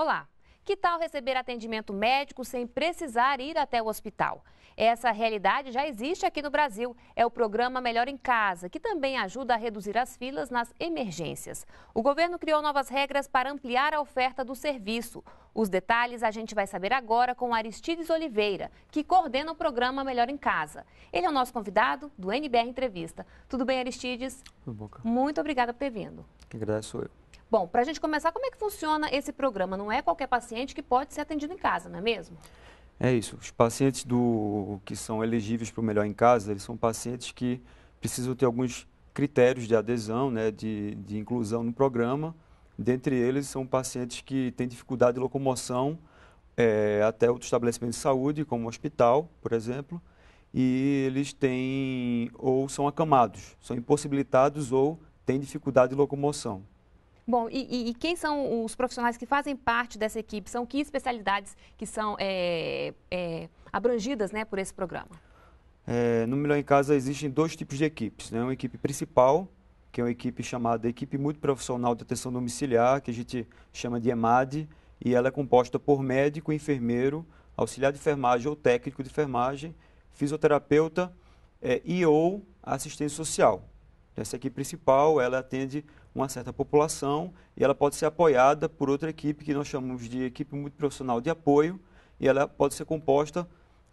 Olá! Que tal receber atendimento médico sem precisar ir até o hospital? Essa realidade já existe aqui no Brasil. É o programa Melhor em Casa, que também ajuda a reduzir as filas nas emergências. O governo criou novas regras para ampliar a oferta do serviço. Os detalhes a gente vai saber agora com Aristides Oliveira, que coordena o programa Melhor em Casa. Ele é o nosso convidado do NBR Entrevista. Tudo bem, Aristides? Tudo bom, Muito obrigada por ter vindo. Que agradeço eu. Bom, para a gente começar, como é que funciona esse programa? Não é qualquer paciente que pode ser atendido em casa, não é mesmo? É isso. Os pacientes do, que são elegíveis para o Melhor em Casa, eles são pacientes que precisam ter alguns critérios de adesão, né, de, de inclusão no programa. Dentre eles, são pacientes que têm dificuldade de locomoção é, até outro estabelecimento de saúde, como um hospital, por exemplo, e eles têm ou são acamados, são impossibilitados ou têm dificuldade de locomoção. Bom, e, e, quem são os profissionais que fazem parte dessa equipe? São que especialidades que são é, é, abrangidas né, por esse programa? É, no Melhor em Casa existem dois tipos de equipes. Né? Uma equipe principal, que é uma equipe chamada Equipe muito profissional de Atenção Domiciliar, que a gente chama de EMAD, e ela é composta por médico, enfermeiro, auxiliar de enfermagem ou técnico de enfermagem, fisioterapeuta é, e ou assistente social. Essa equipe principal, ela atende uma certa população e ela pode ser apoiada por outra equipe que nós chamamos de equipe multiprofissional de apoio e ela pode ser composta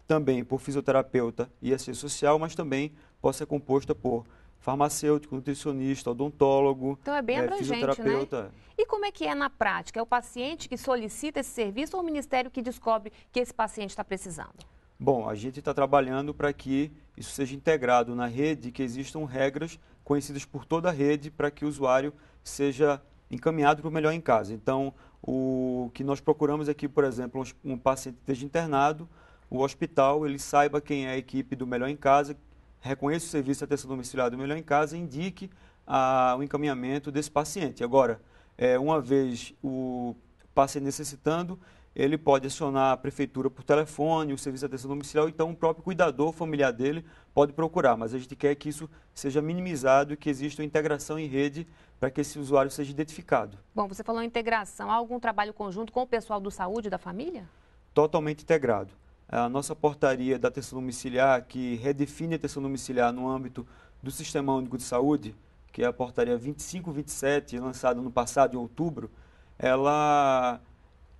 também por fisioterapeuta e assistente social, mas também pode ser composta por farmacêutico, nutricionista, odontólogo, então é bem é, né? fisioterapeuta. Né? E como é que é na prática? É o paciente que solicita esse serviço ou o ministério que descobre que esse paciente está precisando? Bom, a gente está trabalhando para que isso seja integrado na rede, que existam regras conhecidas por toda a rede para que o usuário seja encaminhado para o melhor em casa. Então, o que nós procuramos aqui, é que, por exemplo, um paciente esteja internado, o hospital ele saiba quem é a equipe do melhor em casa, reconheça o serviço de atenção domiciliar do melhor em casa e indique a, ah, o encaminhamento desse paciente. Agora, é, uma vez o paciente necessitando, ele pode acionar a prefeitura por telefone, o serviço de atenção domiciliar, então o próprio cuidador familiar dele pode procurar. Mas a gente quer que isso seja minimizado e que exista uma integração em rede para que esse usuário seja identificado. Bom, você falou em integração. Há algum trabalho conjunto com o pessoal do saúde da família? Totalmente integrado. A nossa portaria da atenção domiciliar, que redefine a atenção domiciliar no âmbito do Sistema Único de Saúde, que é a portaria 2527, lançada no passado, em outubro, ela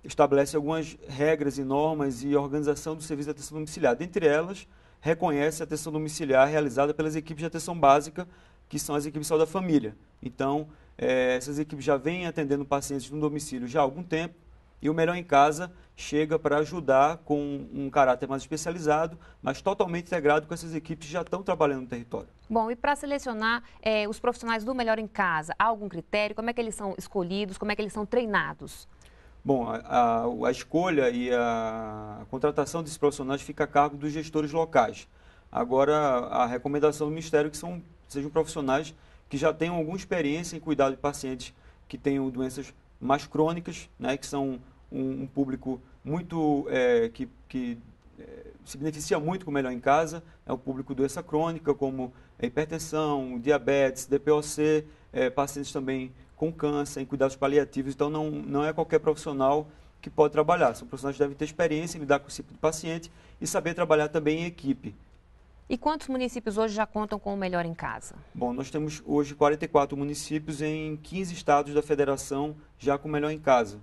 estabelece algumas regras e normas e organização do serviço de atenção domiciliar. Dentre elas, reconhece a atenção domiciliar realizada pelas equipes de atenção básica, que são as equipes de saúde da família. Então, eh, essas equipes já vêm atendendo pacientes no domicílio já há algum tempo e o Melhor em Casa chega para ajudar com um caráter mais especializado, mas totalmente integrado com essas equipes que já estão trabalhando no território. Bom, e para selecionar eh, os profissionais do Melhor em Casa, há algum critério? Como é que eles são escolhidos? Como é que eles são treinados? Bom, a, a, a escolha e a, contratação desses profissionais fica a cargo dos gestores locais. Agora, a recomendação do Ministério é que são, sejam profissionais que já tenham alguma experiência em cuidado de pacientes que tenham doenças mais crônicas, né, que são um, um público muito é, que, que é, se beneficia muito com o melhor em casa, é o público doença crônica como hipertensão, diabetes, DPOC, é, pacientes também com câncer, em cuidados paliativos. Então, não, não é qualquer profissional que pode trabalhar. São profissionais que devem ter experiência em lidar com esse tipo de paciente e saber trabalhar também em equipe. E quantos municípios hoje já contam com o Melhor em Casa? Bom, nós temos hoje 44 municípios em 15 estados da federação já com o Melhor em Casa.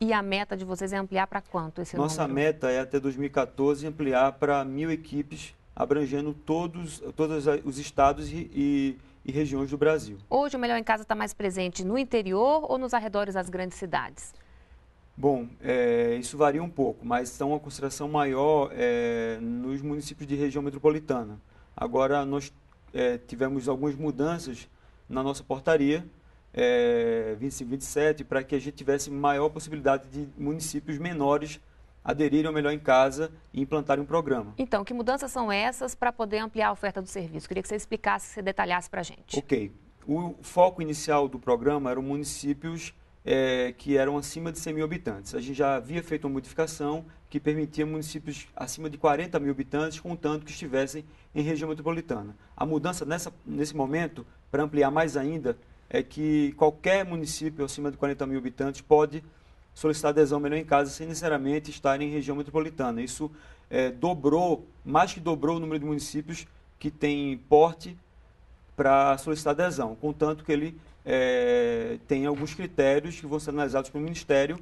E a meta de vocês é ampliar para quanto esse Nossa número? meta é até 2014 ampliar para mil equipes, abrangendo todos, todos os estados e, e e regiões do Brasil. Hoje, o Melhor em Casa está mais presente no interior ou nos arredores das grandes cidades? Bom, é, isso varia um pouco, mas são tá uma concentração maior é, nos municípios de região metropolitana. Agora, nós é, tivemos algumas mudanças na nossa portaria é, 2527 para que a gente tivesse maior possibilidade de municípios menores aderirem ao Melhor em Casa e implantarem um programa. Então, que mudanças são essas para poder ampliar a oferta do serviço? Queria que você explicasse, que você detalhasse para a gente. Ok. O foco inicial do programa eram municípios é, que eram acima de 100 mil habitantes. A gente já havia feito uma modificação que permitia municípios acima de 40 mil habitantes, contando que estivessem em região metropolitana. A mudança nessa, nesse momento, para ampliar mais ainda, é que qualquer município acima de 40 mil habitantes pode solicitar adesão melhor em casa sem necessariamente estar em região metropolitana. Isso é, dobrou, mais que dobrou o número de municípios que tem porte para solicitar adesão, contanto que ele é, tem alguns critérios que vão ser analisados pelo Ministério,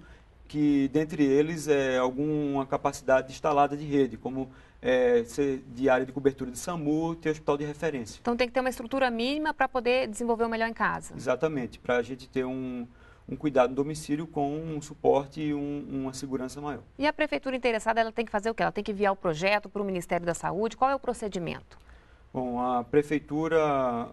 que dentre eles é alguma capacidade instalada de rede, como é, ser de área de cobertura de SAMU, ter hospital de referência. Então tem que ter uma estrutura mínima para poder desenvolver o melhor em casa. Exatamente, para a gente ter um, um cuidado domicílio com um suporte e um, uma segurança maior. E a prefeitura interessada, ela tem que fazer o quê? Ela tem que enviar o projeto para o Ministério da Saúde? Qual é o procedimento? Bom, a prefeitura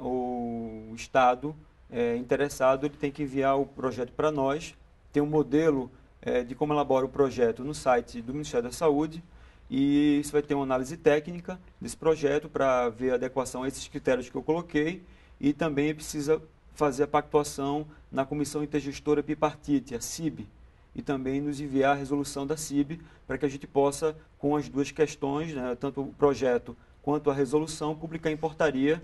o estado é, interessado, ele tem que enviar o projeto para nós. Tem um modelo é, de como elabora o projeto no site do Ministério da Saúde e isso vai ter uma análise técnica desse projeto para ver a adequação a esses critérios que eu coloquei e também precisa fazer a pactuação na Comissão Intergestora Bipartite, a CIB, e também nos enviar a resolução da CIB para que a gente possa, com as duas questões, né, tanto o projeto quanto a resolução, publicar em portaria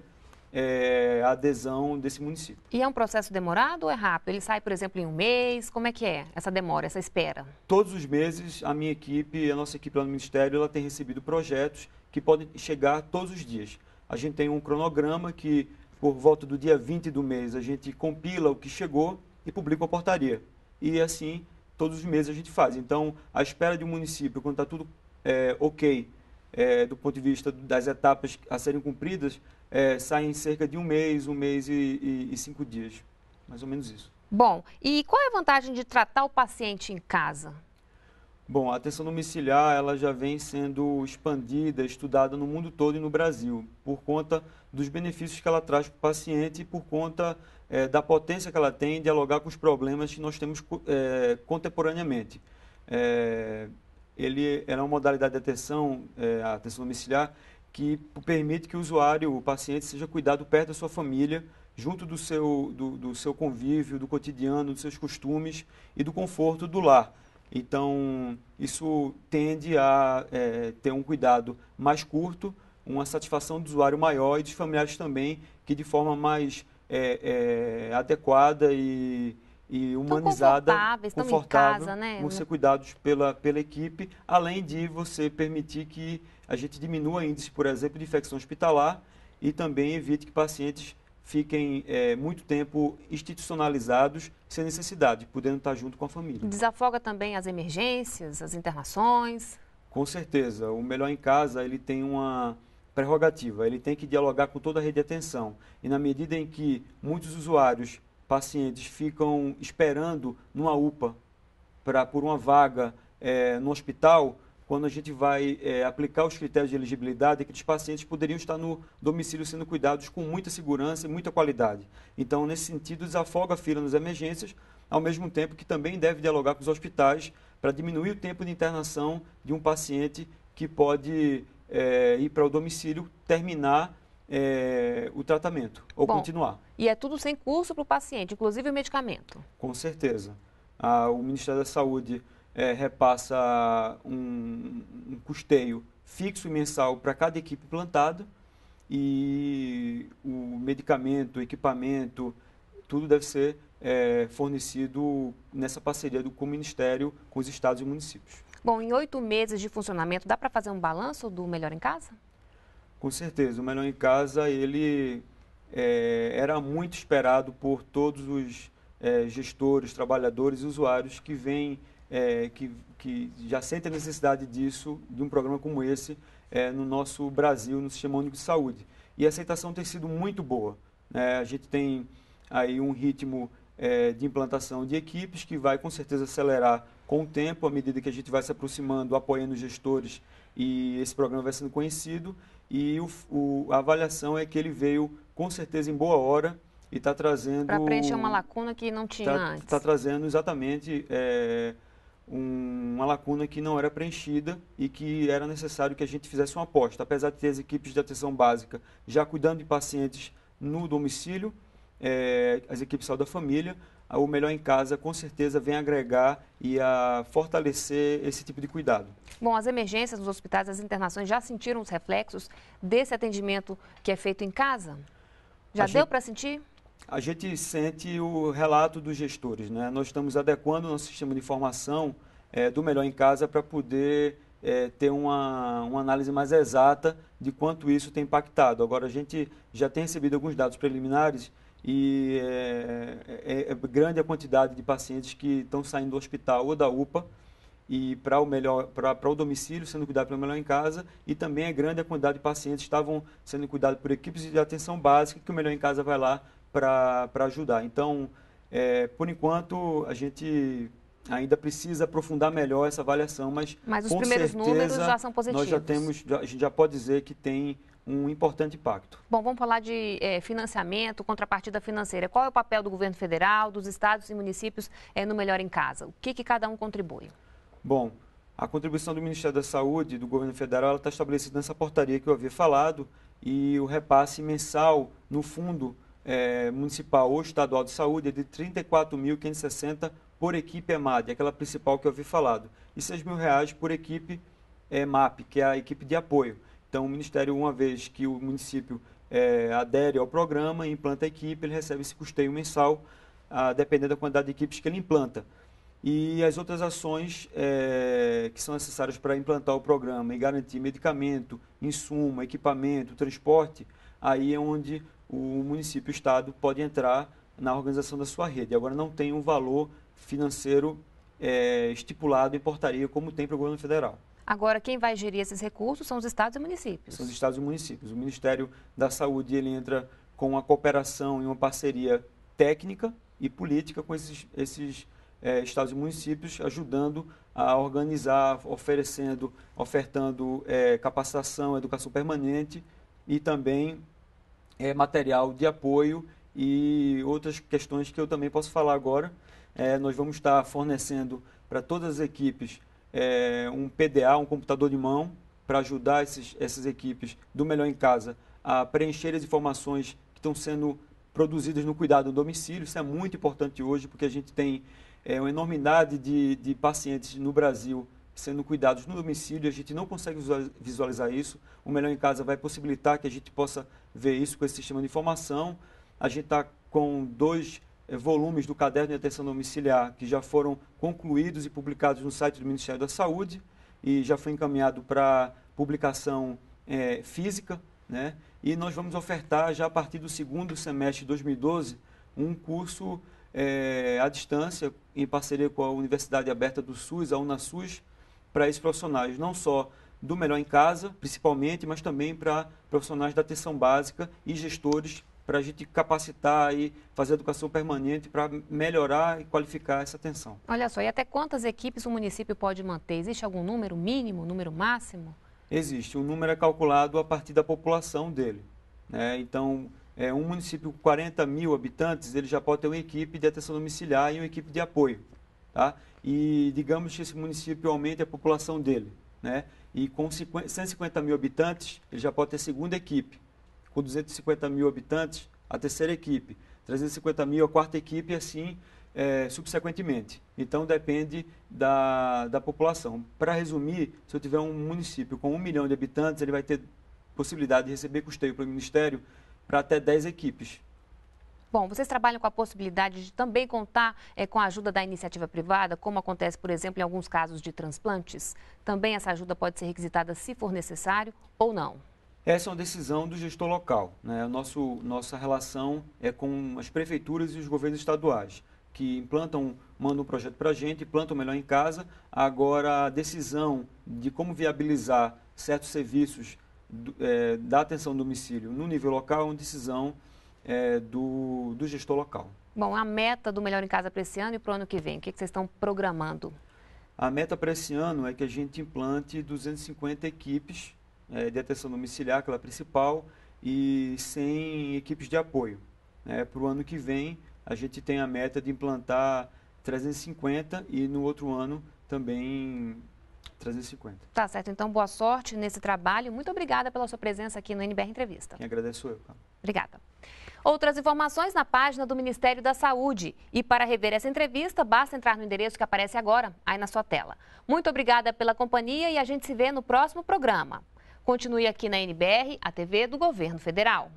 é, a adesão desse município. E é um processo demorado ou é rápido? Ele sai, por exemplo, em um mês? Como é que é essa demora, essa espera? Todos os meses, a minha equipe, a nossa equipe lá no Ministério, ela tem recebido projetos que podem chegar todos os dias. A gente tem um cronograma que por volta do dia 20 do mês, a gente compila o que chegou e publica uma portaria. E assim, todos os meses a gente faz. Então, à espera de um município, quando está tudo é, ok, é, do ponto de vista das etapas a serem cumpridas, é, em cerca de um mês, um mês e, e, e cinco dias. Mais ou menos isso. Bom, e qual é a vantagem de tratar o paciente em casa? Bom, a atenção domiciliar ela já vem sendo expandida, estudada no mundo todo e no Brasil, por conta dos benefícios que ela traz para o paciente e por conta é, da potência que ela tem em dialogar com os problemas que nós temos é, contemporaneamente. É, ele, ela é uma modalidade de atenção, a atenção domiciliar, que permite que o usuário, o paciente, seja cuidado perto da sua família, junto do seu, do, do seu convívio, do cotidiano, dos seus costumes e do conforto do lar. Então, isso tende a é, ter um cuidado mais curto, uma satisfação do usuário maior e dos familiares também, que de forma mais é, é, adequada e, e humanizada, confortável, casa, né? vão ser cuidados pela, pela equipe, além de você permitir que a gente diminua índice, por exemplo, de infecção hospitalar e também evite que pacientes fiquem é, muito tempo institucionalizados sem necessidade, podendo estar junto com a família. Desafoga também as emergências, as internações? Com certeza. O Melhor em Casa ele tem uma prerrogativa, ele tem que dialogar com toda a rede de atenção. E na medida em que muitos usuários, pacientes, ficam esperando numa UPA pra, por uma vaga é, no hospital, quando a gente vai é, aplicar os critérios de elegibilidade, que os pacientes poderiam estar no domicílio sendo cuidados com muita segurança e muita qualidade. Então, nesse sentido, desafoga a fila nas emergências, ao mesmo tempo que também deve dialogar com os hospitais para diminuir o tempo de internação de um paciente que pode é, ir para o domicílio terminar é, o tratamento ou Bom, continuar. E é tudo sem curso para o paciente, inclusive o medicamento? Com certeza. Ah, o Ministério da Saúde é, repassa um, um custeio fixo e mensal para cada equipe plantada e o medicamento, o equipamento, tudo deve ser é, fornecido nessa parceria do, com o Ministério, com os estados e municípios. Bom, em oito meses de funcionamento, dá para fazer um balanço do Melhor em Casa? Com certeza. O Melhor em Casa, ele é, era muito esperado por todos os é, gestores, trabalhadores e usuários que vêm é, que, que já sente a necessidade disso, de um programa como esse, é, no nosso Brasil, no Sistema Único de Saúde. E a aceitação tem sido muito boa. Né? A gente tem aí um ritmo é, de implantação de equipes que vai com certeza acelerar com o tempo, à medida que a gente vai se aproximando, apoiando os gestores e esse programa vai sendo conhecido. E o, o, a avaliação é que ele veio com certeza em boa hora e está trazendo. Para preencher uma lacuna que não tá, tinha tá, antes. Está trazendo exatamente é, um, uma lacuna que não era preenchida e que era necessário que a gente fizesse uma aposta. Apesar de ter as equipes de atenção básica já cuidando de pacientes no domicílio, é, as equipes saúde da família, o Melhor em Casa com certeza vem agregar e a fortalecer esse tipo de cuidado. Bom, as emergências nos hospitais, as internações já sentiram os reflexos desse atendimento que é feito em casa? Já a deu gente... para sentir? a gente sente o relato dos gestores. Né? Nós estamos adequando o nosso sistema de informação é, do Melhor em Casa para poder é, ter uma, uma análise mais exata de quanto isso tem impactado. Agora, a gente já tem recebido alguns dados preliminares e é, é, é grande a quantidade de pacientes que estão saindo do hospital ou da UPA e para o melhor para o domicílio sendo cuidado pelo melhor em casa e também é grande a quantidade de pacientes que estavam sendo cuidados por equipes de atenção básica que o melhor em casa vai lá para ajudar. Então, é, por enquanto, a gente ainda precisa aprofundar melhor essa avaliação, mas, mas os com primeiros certeza, números já são positivos. Nós já temos, já, a gente já pode dizer que tem um importante impacto. Bom, vamos falar de é, financiamento, contrapartida financeira. Qual é o papel do governo federal, dos estados e municípios é, no Melhor em Casa? O que, que cada um contribui? Bom, a contribuição do Ministério da Saúde e do governo federal está estabelecida nessa portaria que eu havia falado e o repasse mensal no fundo é, municipal ou estadual de saúde é de 34.560 por equipe EMAD, aquela principal que eu vi falado, e 6 mil reais por equipe é, MAP, que é a equipe de apoio. Então, o Ministério, uma vez que o município é, adere ao programa e implanta a equipe, ele recebe esse custeio mensal, a, dependendo da quantidade de equipes que ele implanta. E as outras ações é, que são necessárias para implantar o programa e garantir medicamento, insumo, equipamento, transporte, aí é onde o município, o Estado, pode entrar na organização da sua rede. Agora, não tem um valor financeiro é, estipulado em portaria, como tem para o governo federal. Agora, quem vai gerir esses recursos são os estados e municípios. São os estados e municípios. O Ministério da Saúde ele entra com uma cooperação e uma parceria técnica e política com esses, esses é, estados e municípios, ajudando a organizar, oferecendo, ofertando é, capacitação, educação permanente e também é, material de apoio e outras questões que eu também posso falar agora. É, nós vamos estar fornecendo para todas as equipes é, um PDA, um computador de mão, para ajudar esses, essas equipes do Melhor em Casa a preencher as informações que estão sendo produzidas no cuidado do domicílio. Isso é muito importante hoje, porque a gente tem é, uma enormidade de, de pacientes no Brasil sendo cuidados no domicílio, a gente não consegue visualizar isso. O Melhor em Casa vai possibilitar que a gente possa ver isso com esse sistema de informação. A gente está com dois eh, volumes do Caderno de Atenção Domiciliar que já foram concluídos e publicados no site do Ministério da Saúde e já foi encaminhado para publicação eh, física. Né? E nós vamos ofertar, já a partir do segundo semestre de 2012, um curso eh, à distância, em parceria com a Universidade Aberta do SUS, a UnaSUS, para esses profissionais, não só do Melhor em Casa, principalmente, mas também para profissionais da atenção básica e gestores para a gente capacitar e fazer educação permanente para melhorar e qualificar essa atenção. Olha só, e até quantas equipes o município pode manter? Existe algum número mínimo, número máximo? Existe. O número é calculado a partir da população dele. Né? Então, é, um município com 40 mil habitantes, ele já pode ter uma equipe de atenção domiciliar e uma equipe de apoio tá? e digamos que esse município aumente a população dele. Né? E com 50, 150 mil habitantes, ele já pode ter segunda equipe. Com 250 mil habitantes, a terceira equipe. 350 mil, a quarta equipe, e assim é, subsequentemente. Então depende da, da população. Para resumir, se eu tiver um município com um milhão de habitantes, ele vai ter possibilidade de receber custeio para o Ministério para até 10 equipes. Bom, vocês trabalham com a possibilidade de também contar é, com a ajuda da iniciativa privada, como acontece, por exemplo, em alguns casos de transplantes? Também essa ajuda pode ser requisitada se for necessário ou não? Essa é uma decisão do gestor local. Né? Nosso, nossa relação é com as prefeituras e os governos estaduais, que implantam, mandam um projeto para a gente, plantam melhor em casa. Agora, a decisão de como viabilizar certos serviços do, é, da atenção domicílio no nível local é uma decisão é, do do gestor local. Bom, a meta do Melhor em Casa para esse ano e para o ano que vem, o que, que vocês estão programando? A meta para esse ano é que a gente implante 250 equipes é, de atenção domiciliar, aquela é principal, e 100 equipes de apoio. É, para o ano que vem, a gente tem a meta de implantar 350 e no outro ano também 350. Tá certo, então boa sorte nesse trabalho. Muito obrigada pela sua presença aqui no NBR Entrevista. Quem agradeço eu, Obrigada. Outras informações na página do Ministério da Saúde. E para rever essa entrevista, basta entrar no endereço que aparece agora, aí na sua tela. Muito obrigada pela companhia e a gente se vê no próximo programa. Continue aqui na NBR, a TV do Governo Federal.